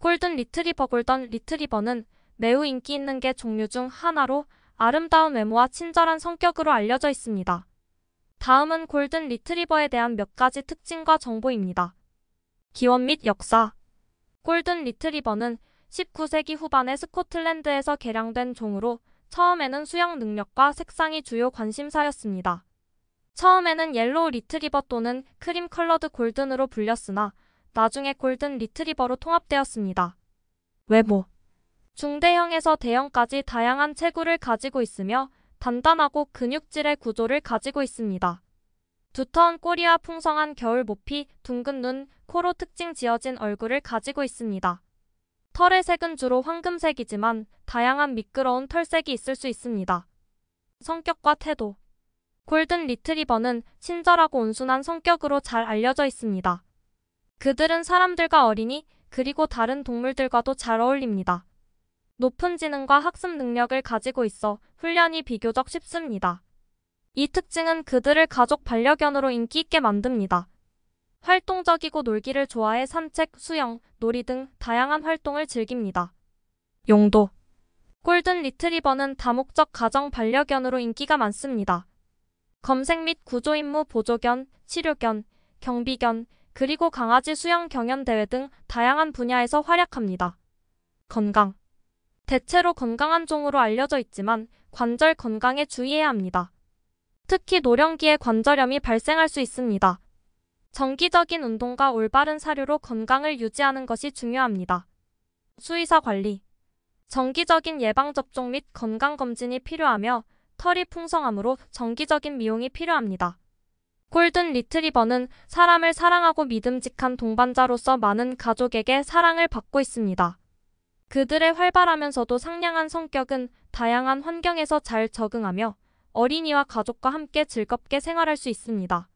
골든 리트리버 골든 리트리버는 매우 인기 있는 개 종류 중 하나로 아름다운 외모와 친절한 성격으로 알려져 있습니다. 다음은 골든 리트리버에 대한 몇 가지 특징과 정보입니다. 기원 및 역사 골든 리트리버는 19세기 후반에 스코틀랜드에서 개량된 종으로 처음에는 수영 능력과 색상이 주요 관심사였습니다. 처음에는 옐로우 리트리버 또는 크림 컬러드 골든으로 불렸으나 나중에 골든 리트리버로 통합되었습니다. 외모 중대형에서 대형까지 다양한 체구를 가지고 있으며 단단하고 근육질의 구조를 가지고 있습니다. 두터운 꼬리와 풍성한 겨울 모피, 둥근 눈, 코로 특징 지어진 얼굴을 가지고 있습니다. 털의 색은 주로 황금색이지만 다양한 미끄러운 털색이 있을 수 있습니다. 성격과 태도 골든 리트리버는 친절하고 온순한 성격으로 잘 알려져 있습니다. 그들은 사람들과 어린이, 그리고 다른 동물들과도 잘 어울립니다. 높은 지능과 학습 능력을 가지고 있어 훈련이 비교적 쉽습니다. 이 특징은 그들을 가족 반려견으로 인기 있게 만듭니다. 활동적이고 놀기를 좋아해 산책, 수영, 놀이 등 다양한 활동을 즐깁니다. 용도 골든 리트리버는 다목적 가정 반려견으로 인기가 많습니다. 검색 및 구조임무 보조견, 치료견, 경비견, 그리고 강아지 수영 경연 대회 등 다양한 분야에서 활약합니다. 건강. 대체로 건강한 종으로 알려져 있지만 관절 건강에 주의해야 합니다. 특히 노령기에 관절염이 발생할 수 있습니다. 정기적인 운동과 올바른 사료로 건강을 유지하는 것이 중요합니다. 수의사 관리. 정기적인 예방접종 및 건강검진이 필요하며 털이 풍성함으로 정기적인 미용이 필요합니다. 골든 리트리버는 사람을 사랑하고 믿음직한 동반자로서 많은 가족에게 사랑을 받고 있습니다. 그들의 활발하면서도 상냥한 성격은 다양한 환경에서 잘 적응하며 어린이와 가족과 함께 즐겁게 생활할 수 있습니다.